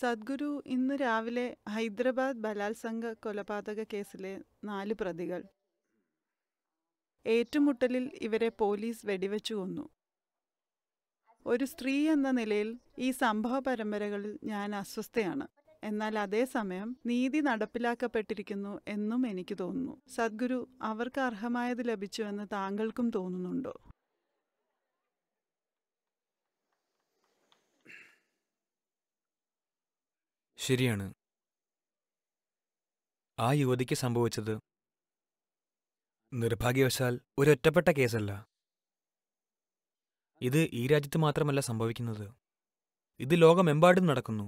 സദ്ഗുരു ഇന്ന് രാവിലെ ഹൈദരാബാദ് ബലാത്സംഗ കൊലപാതക കേസിലെ നാല് പ്രതികൾ ഏറ്റുമുട്ടലിൽ ഇവരെ പോലീസ് വെടിവെച്ചു കൊന്നു ഒരു സ്ത്രീ എന്ന നിലയിൽ ഈ സംഭവ പരമ്പരകളിൽ ഞാൻ അസ്വസ്ഥയാണ് എന്നാൽ അതേസമയം നീതി നടപ്പിലാക്കപ്പെട്ടിരിക്കുന്നു എന്നും എനിക്ക് തോന്നുന്നു സദ്ഗുരു അവർക്ക് അർഹമായത് ലഭിച്ചുവെന്ന് താങ്കൾക്കും തോന്നുന്നുണ്ടോ ശരിയാണ് ആ യുവതിക്ക് സംഭവിച്ചത് നിർഭാഗ്യവശാൽ ഒരൊറ്റപ്പെട്ട കേസല്ല ഇത് ഈ രാജ്യത്ത് മാത്രമല്ല സംഭവിക്കുന്നത് ഇത് ലോകമെമ്പാടും നടക്കുന്നു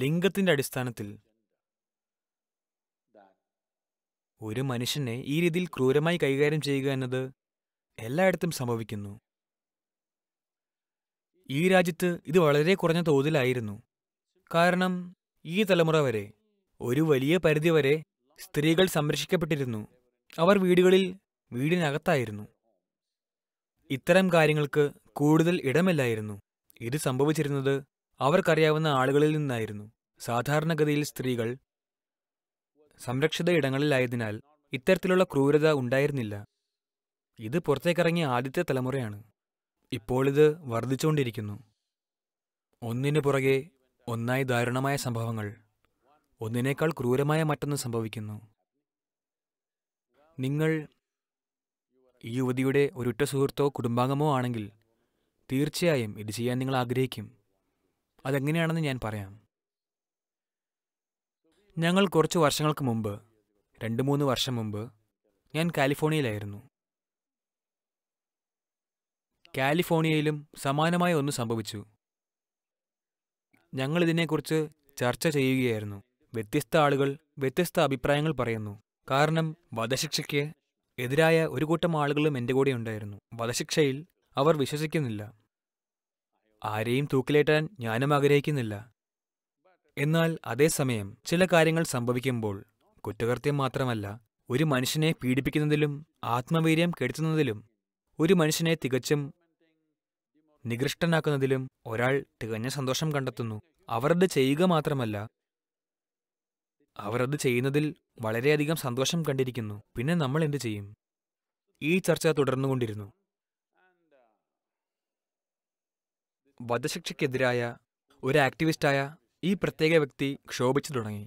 ലിംഗത്തിന്റെ അടിസ്ഥാനത്തിൽ ഒരു മനുഷ്യനെ ഈ രീതിയിൽ ക്രൂരമായി കൈകാര്യം ചെയ്യുക എന്നത് എല്ലായിടത്തും സംഭവിക്കുന്നു ഈ രാജ്യത്ത് ഇത് വളരെ കുറഞ്ഞ തോതിലായിരുന്നു കാരണം ഈ തലമുറ വരെ ഒരു വലിയ പരിധിവരെ സ്ത്രീകൾ സംരക്ഷിക്കപ്പെട്ടിരുന്നു അവർ വീടുകളിൽ വീടിനകത്തായിരുന്നു ഇത്തരം കാര്യങ്ങൾക്ക് കൂടുതൽ ഇടമില്ലായിരുന്നു ഇത് സംഭവിച്ചിരുന്നത് അവർക്കറിയാവുന്ന ആളുകളിൽ നിന്നായിരുന്നു സാധാരണഗതിയിൽ സ്ത്രീകൾ സംരക്ഷിത ഇടങ്ങളിലായതിനാൽ ഇത്തരത്തിലുള്ള ക്രൂരത ഉണ്ടായിരുന്നില്ല ഇത് പുറത്തേക്കിറങ്ങിയ ആദ്യത്തെ തലമുറയാണ് ഇപ്പോൾ ഇത് വർദ്ധിച്ചുകൊണ്ടിരിക്കുന്നു ഒന്നിനു പുറകെ ഒന്നായി ദാരുണമായ സംഭവങ്ങൾ ഒന്നിനേക്കാൾ ക്രൂരമായ മറ്റൊന്ന് സംഭവിക്കുന്നു നിങ്ങൾ ഈ യുവതിയുടെ ഒരുറ്റ സുഹൃത്തോ കുടുംബാംഗമോ ആണെങ്കിൽ തീർച്ചയായും ഇത് ചെയ്യാൻ നിങ്ങൾ ആഗ്രഹിക്കും അതെങ്ങനെയാണെന്ന് ഞാൻ പറയാം ഞങ്ങൾ കുറച്ച് വർഷങ്ങൾക്ക് മുമ്പ് രണ്ട് മൂന്ന് വർഷം മുമ്പ് ഞാൻ കാലിഫോർണിയയിലായിരുന്നു കാലിഫോർണിയയിലും സമാനമായ ഒന്ന് സംഭവിച്ചു ഞങ്ങൾ ഇതിനെക്കുറിച്ച് ചർച്ച ചെയ്യുകയായിരുന്നു വ്യത്യസ്ത ആളുകൾ വ്യത്യസ്ത അഭിപ്രായങ്ങൾ പറയുന്നു കാരണം വധശിക്ഷയ്ക്ക് എതിരായ ഒരു കൂട്ടം ആളുകളും എൻ്റെ കൂടെ ഉണ്ടായിരുന്നു വധശിക്ഷയിൽ അവർ വിശ്വസിക്കുന്നില്ല ആരെയും തൂക്കിലേറ്റാൻ ഞാനും ആഗ്രഹിക്കുന്നില്ല എന്നാൽ അതേസമയം ചില കാര്യങ്ങൾ സംഭവിക്കുമ്പോൾ കുറ്റകൃത്യം മാത്രമല്ല ഒരു മനുഷ്യനെ പീഡിപ്പിക്കുന്നതിലും ആത്മവീര്യം കെടുത്തുന്നതിലും ഒരു മനുഷ്യനെ തികച്ചും നികൃഷ്ടനാക്കുന്നതിലും ഒരാൾ തികഞ്ഞ സന്തോഷം കണ്ടെത്തുന്നു അവരത് ചെയ്യുക മാത്രമല്ല അവരത് ചെയ്യുന്നതിൽ വളരെയധികം സന്തോഷം കണ്ടിരിക്കുന്നു പിന്നെ നമ്മൾ എന്ത് ചെയ്യും ഈ ചർച്ച തുടർന്നുകൊണ്ടിരുന്നു വധശിക്ഷയ്ക്കെതിരായ ഒരു ആക്ടിവിസ്റ്റായ ഈ പ്രത്യേക വ്യക്തി ക്ഷോഭിച്ചു തുടങ്ങി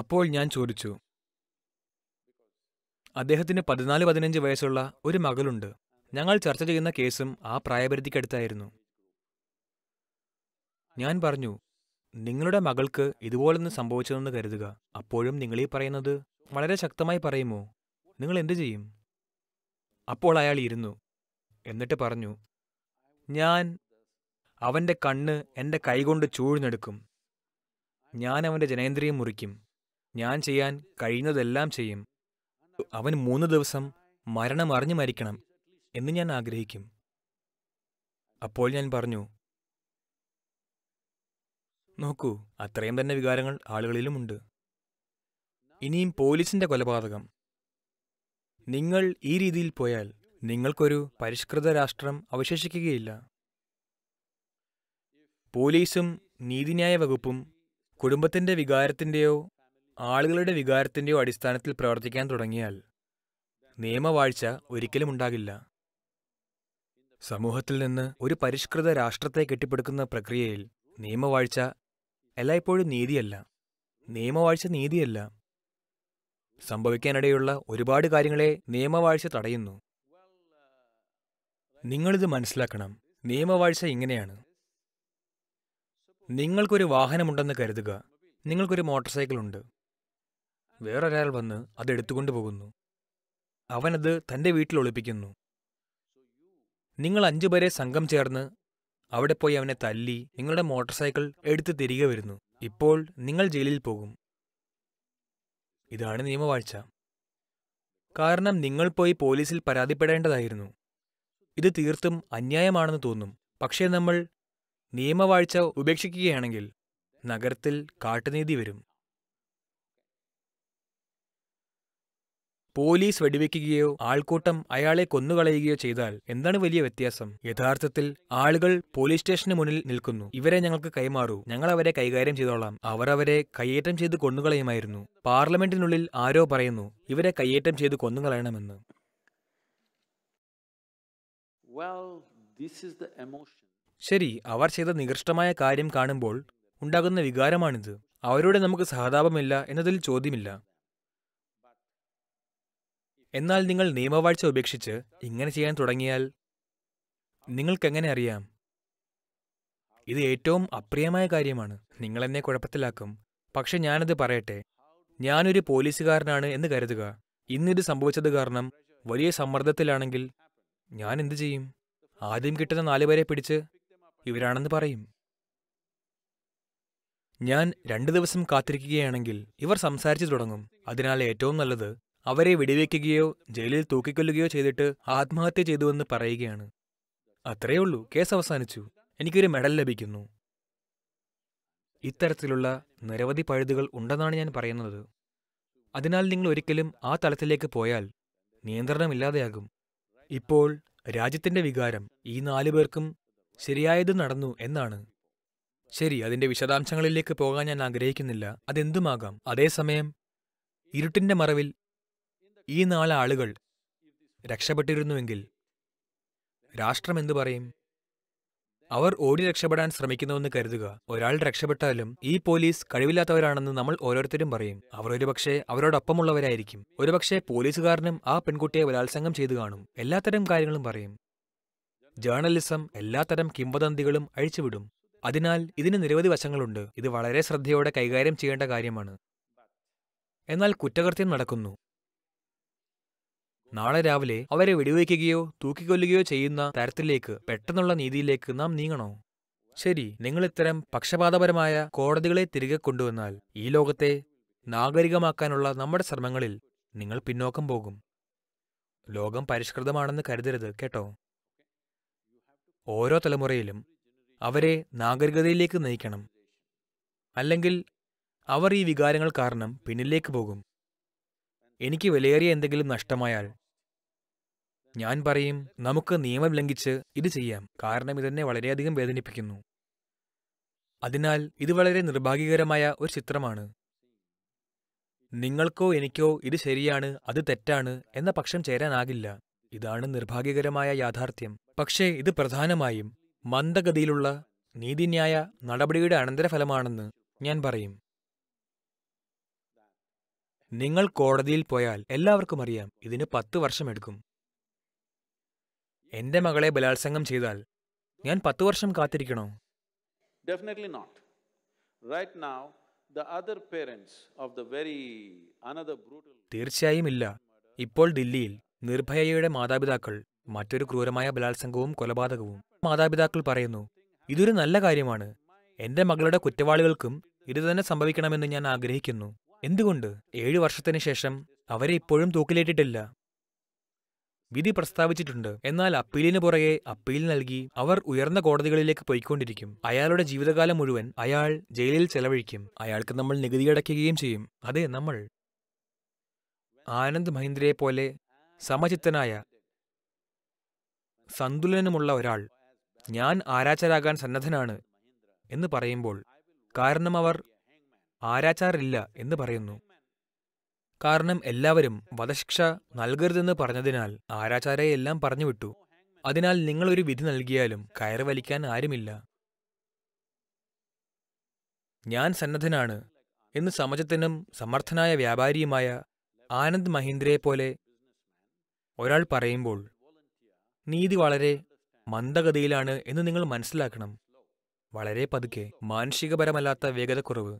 അപ്പോൾ ഞാൻ ചോദിച്ചു അദ്ദേഹത്തിന് പതിനാല് പതിനഞ്ച് വയസ്സുള്ള ഒരു മകളുണ്ട് ഞങ്ങൾ ചർച്ച ചെയ്യുന്ന കേസും ആ പ്രായപരിധിക്കടുത്തായിരുന്നു ഞാൻ പറഞ്ഞു നിങ്ങളുടെ മകൾക്ക് ഇതുപോലൊന്ന് സംഭവിച്ചതെന്ന് കരുതുക അപ്പോഴും നിങ്ങൾ ഈ പറയുന്നത് വളരെ ശക്തമായി പറയുമോ നിങ്ങൾ എന്തു ചെയ്യും അപ്പോൾ അയാൾ ഇരുന്നു എന്നിട്ട് പറഞ്ഞു ഞാൻ അവൻ്റെ കണ്ണ് എൻ്റെ കൈകൊണ്ട് ചൂഴ്ന്നെടുക്കും ഞാൻ അവൻ്റെ ജനേന്ദ്രിയം മുറിക്കും ഞാൻ ചെയ്യാൻ കഴിയുന്നതെല്ലാം ചെയ്യും അവൻ മൂന്ന് ദിവസം മരണം അറിഞ്ഞു മരിക്കണം എന്ന് ഞാൻ ആഗ്രഹിക്കും അപ്പോൾ ഞാൻ പറഞ്ഞു നോക്കൂ അത്രയും തന്നെ വികാരങ്ങൾ ആളുകളിലുമുണ്ട് ഇനിയും പോലീസിന്റെ കൊലപാതകം നിങ്ങൾ ഈ രീതിയിൽ പോയാൽ നിങ്ങൾക്കൊരു പരിഷ്കൃത രാഷ്ട്രം അവശേഷിക്കുകയില്ല പോലീസും നീതിന്യായ വകുപ്പും കുടുംബത്തിന്റെ വികാരത്തിന്റെയോ ആളുകളുടെ വികാരത്തിൻ്റെയോ അടിസ്ഥാനത്തിൽ പ്രവർത്തിക്കാൻ തുടങ്ങിയാൽ നിയമവാഴ്ച ഒരിക്കലും ഉണ്ടാകില്ല സമൂഹത്തിൽ നിന്ന് ഒരു പരിഷ്കൃത രാഷ്ട്രത്തെ കെട്ടിപ്പടുക്കുന്ന പ്രക്രിയയിൽ നിയമവാഴ്ച എല്ലായ്പ്പോഴും നീതിയല്ല നിയമവാഴ്ച നീതിയല്ല സംഭവിക്കാനിടയുള്ള ഒരുപാട് കാര്യങ്ങളെ നിയമവാഴ്ച തടയുന്നു നിങ്ങളിത് മനസ്സിലാക്കണം നിയമവാഴ്ച ഇങ്ങനെയാണ് നിങ്ങൾക്കൊരു വാഹനമുണ്ടെന്ന് കരുതുക നിങ്ങൾക്കൊരു മോട്ടോർ സൈക്കിൾ ഉണ്ട് വേറൊരാൾ വന്ന് അതെടുത്തുകൊണ്ടു പോകുന്നു അവനത് തന്റെ വീട്ടിൽ ഒളിപ്പിക്കുന്നു നിങ്ങൾ അഞ്ചുപേരെ സംഘം ചേർന്ന് അവിടെ പോയി അവനെ തല്ലി നിങ്ങളുടെ മോട്ടോർ സൈക്കിൾ എടുത്ത് തിരികെ വരുന്നു ഇപ്പോൾ നിങ്ങൾ ജയിലിൽ പോകും ഇതാണ് നിയമവാഴ്ച കാരണം നിങ്ങൾ പോയി പോലീസിൽ പരാതിപ്പെടേണ്ടതായിരുന്നു ഇത് തീർത്തും അന്യായമാണെന്ന് തോന്നും പക്ഷേ നമ്മൾ നിയമവാഴ്ച ഉപേക്ഷിക്കുകയാണെങ്കിൽ നഗരത്തിൽ കാട്ടുനീതി വരും പോലീസ് വെടിവെക്കുകയോ ആൾക്കൂട്ടം അയാളെ കൊന്നുകളയുകയോ ചെയ്താൽ എന്താണ് വലിയ വ്യത്യാസം യഥാർത്ഥത്തിൽ ആളുകൾ പോലീസ് സ്റ്റേഷന് മുന്നിൽ നിൽക്കുന്നു ഇവരെ ഞങ്ങൾക്ക് കൈമാറൂ ഞങ്ങൾ അവരെ കൈകാര്യം ചെയ്തോളാം അവർ അവരെ കയ്യേറ്റം ചെയ്ത് കൊന്നുകളയുമായിരുന്നു പാർലമെന്റിനുള്ളിൽ ആരോ പറയുന്നു ഇവരെ കയ്യേറ്റം ചെയ്ത് കൊന്നുകളയണമെന്ന് ശരി അവർ ചെയ്ത നികൃഷ്ടമായ കാര്യം കാണുമ്പോൾ ഉണ്ടാകുന്ന വികാരമാണിത് അവരോട് നമുക്ക് സഹതാപമില്ല എന്നതിൽ ചോദ്യമില്ല എന്നാൽ നിങ്ങൾ നിയമവാഴ്ച ഉപേക്ഷിച്ച് ഇങ്ങനെ ചെയ്യാൻ തുടങ്ങിയാൽ നിങ്ങൾക്കെങ്ങനെ അറിയാം ഇത് ഏറ്റവും അപ്രിയമായ കാര്യമാണ് നിങ്ങൾ എന്നെ കുഴപ്പത്തിലാക്കും പക്ഷെ ഞാനത് പറയട്ടെ ഞാനൊരു പോലീസുകാരനാണ് എന്ന് കരുതുക ഇന്നിത് സംഭവിച്ചത് കാരണം വലിയ സമ്മർദ്ദത്തിലാണെങ്കിൽ ഞാൻ എന്തു ചെയ്യും ആദ്യം കിട്ടുന്ന നാലുപേരെ പിടിച്ച് ഇവരാണെന്ന് പറയും ഞാൻ രണ്ടു ദിവസം കാത്തിരിക്കുകയാണെങ്കിൽ ഇവർ സംസാരിച്ചു തുടങ്ങും അതിനാൽ ഏറ്റവും നല്ലത് അവരെ വെടിവെക്കുകയോ ജയിലിൽ തൂക്കിക്കൊല്ലുകയോ ചെയ്തിട്ട് ആത്മഹത്യ ചെയ്തുവെന്ന് പറയുകയാണ് അത്രയേ ഉള്ളൂ കേസ് അവസാനിച്ചു എനിക്കൊരു മെഡൽ ലഭിക്കുന്നു ഇത്തരത്തിലുള്ള നിരവധി പഴുതുകൾ ഉണ്ടെന്നാണ് ഞാൻ പറയുന്നത് അതിനാൽ നിങ്ങൾ ഒരിക്കലും ആ തലത്തിലേക്ക് പോയാൽ നിയന്ത്രണമില്ലാതെയാകും ഇപ്പോൾ രാജ്യത്തിന്റെ വികാരം ഈ നാലു പേർക്കും ശരിയായത് നടന്നു എന്നാണ് ശരി അതിന്റെ വിശദാംശങ്ങളിലേക്ക് പോകാൻ ഞാൻ ആഗ്രഹിക്കുന്നില്ല അതെന്തുമാകാം അതേസമയം ഇരുട്ടിന്റെ മറവിൽ ഈ നാല് ആളുകൾ രക്ഷപ്പെട്ടിരുന്നുവെങ്കിൽ രാഷ്ട്രം എന്തു പറയും അവർ ഓടി രക്ഷപ്പെടാൻ ശ്രമിക്കുന്നുവെന്ന് കരുതുക ഒരാൾ രക്ഷപ്പെട്ടാലും ഈ പോലീസ് കഴിവില്ലാത്തവരാണെന്ന് നമ്മൾ ഓരോരുത്തരും പറയും അവർ ഒരുപക്ഷെ അവരോടൊപ്പമുള്ളവരായിരിക്കും ഒരുപക്ഷെ പോലീസുകാരനും ആ പെൺകുട്ടിയെ ബലാത്സംഗം ചെയ്തു കാണും എല്ലാത്തരം കാര്യങ്ങളും പറയും ജേർണലിസം എല്ലാത്തരം കിംവദന്തികളും അഴിച്ചുവിടും അതിനാൽ ഇതിന് നിരവധി വശങ്ങളുണ്ട് ഇത് വളരെ ശ്രദ്ധയോടെ കൈകാര്യം ചെയ്യേണ്ട കാര്യമാണ് എന്നാൽ കുറ്റകൃത്യം നടക്കുന്നു നാളെ രാവിലെ അവരെ വെടിവയ്ക്കുകയോ തൂക്കിക്കൊല്ലുകയോ ചെയ്യുന്ന തരത്തിലേക്ക് പെട്ടെന്നുള്ള നീതിയിലേക്ക് നാം നീങ്ങണോ ശരി നിങ്ങൾ ഇത്തരം പക്ഷപാതപരമായ കോടതികളെ തിരികെ കൊണ്ടുവന്നാൽ ഈ ലോകത്തെ നാഗരികമാക്കാനുള്ള നമ്മുടെ ശ്രമങ്ങളിൽ നിങ്ങൾ പിന്നോക്കം പോകും ലോകം പരിഷ്കൃതമാണെന്ന് കരുതരുത് കേട്ടോ ഓരോ തലമുറയിലും അവരെ നാഗരികതയിലേക്ക് നയിക്കണം അല്ലെങ്കിൽ അവർ ഈ വികാരങ്ങൾ കാരണം പിന്നിലേക്ക് പോകും എനിക്ക് വിലയേറിയ എന്തെങ്കിലും നഷ്ടമായാൽ ഞാൻ പറയും നമുക്ക് നിയമം ലംഘിച്ച് ഇത് ചെയ്യാം കാരണം ഇതെന്നെ വളരെയധികം വേദനിപ്പിക്കുന്നു അതിനാൽ ഇത് വളരെ നിർഭാഗ്യകരമായ ഒരു ചിത്രമാണ് നിങ്ങൾക്കോ എനിക്കോ ഇത് ശരിയാണ് അത് തെറ്റാണ് എന്ന പക്ഷം ചേരാനാകില്ല ഇതാണ് നിർഭാഗ്യകരമായ യാഥാർത്ഥ്യം പക്ഷേ ഇത് പ്രധാനമായും മന്ദഗതിയിലുള്ള നീതിന്യായ നടപടിയുടെ അനന്തരഫലമാണെന്ന് ഞാൻ പറയും നിങ്ങൾ കോടതിയിൽ പോയാൽ എല്ലാവർക്കും അറിയാം ഇതിന് പത്ത് വർഷമെടുക്കും എന്റെ മകളെ ബലാത്സംഗം ചെയ്താൽ ഞാൻ പത്ത് വർഷം കാത്തിരിക്കണോ definitely not right now the other parents of the very another brutal തീർച്ചയായും ഇല്ല ഇപ്പോൾ ദില്ലിയിൽ നിർഭയയുടെ മാതാപിതാക്കൾ മറ്റൊരു ക്രൂരമായ ബലാത്സംഗവും കൊലപാതകവും മാതാപിതാക്കൾ പറയുന്നു ഇതൊരു നല്ല കാര്യമാണ് എന്റെ മകളുടെ കുറ്റവാളികൾക്കും ഇത് തന്നെ സംഭവിക്കണമെന്ന് ഞാൻ ആഗ്രഹിക്കുന്നു എന്തുകൊണ്ട് ഏഴു വർഷത്തിന് ശേഷം അവരെ ഇപ്പോഴും തൂക്കിലേറ്റിട്ടില്ല വിധി പ്രസ്താവിച്ചിട്ടുണ്ട് എന്നാൽ അപ്പീലിന് പുറകെ അപ്പീൽ നൽകി അവർ ഉയർന്ന കോടതികളിലേക്ക് പോയിക്കൊണ്ടിരിക്കും അയാളുടെ ജീവിതകാലം മുഴുവൻ അയാൾ ജയിലിൽ ചെലവഴിക്കും അയാൾക്ക് നമ്മൾ നികുതി അടയ്ക്കുകയും ചെയ്യും അതെ നമ്മൾ ആനന്ദ് മഹീന്ദ്രയെ പോലെ സമചിത്തനായ സന്തുലനമുള്ള ഒരാൾ ഞാൻ ആരാച്ചരാകാൻ സന്നദ്ധനാണ് എന്ന് പറയുമ്പോൾ കാരണം അവർ ആരാച്ചാറില്ല എന്ന് പറയുന്നു കാരണം എല്ലാവരും വധശിക്ഷ നൽകരുതെന്ന് പറഞ്ഞതിനാൽ ആരാച്ചാരെ എല്ലാം പറഞ്ഞുവിട്ടു അതിനാൽ നിങ്ങളൊരു വിധി നൽകിയാലും കയറി വലിക്കാൻ ആരുമില്ല ഞാൻ സന്നദ്ധനാണ് എന്ന് സമജത്തിനും സമർത്ഥനായ വ്യാപാരിയുമായ ആനന്ദ് മഹീന്ദ്രയെ പോലെ ഒരാൾ പറയുമ്പോൾ നീതി വളരെ മന്ദഗതിയിലാണ് എന്ന് നിങ്ങൾ മനസ്സിലാക്കണം വളരെ പതുക്കെ മാനുഷികപരമല്ലാത്ത വേഗതക്കുറവ്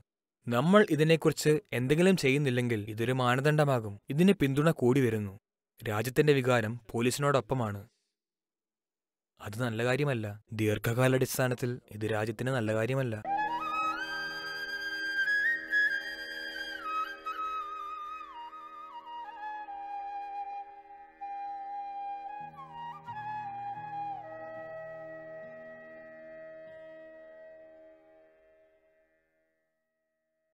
നമ്മൾ ഇതിനെക്കുറിച്ച് എന്തെങ്കിലും ചെയ്യുന്നില്ലെങ്കിൽ ഇതൊരു മാനദണ്ഡമാകും ഇതിന് പിന്തുണ കൂടി വരുന്നു രാജ്യത്തിന്റെ വികാരം പോലീസിനോടൊപ്പമാണ് അത് നല്ല കാര്യമല്ല ദീർഘകാലാടിസ്ഥാനത്തിൽ ഇത് രാജ്യത്തിന് നല്ല കാര്യമല്ല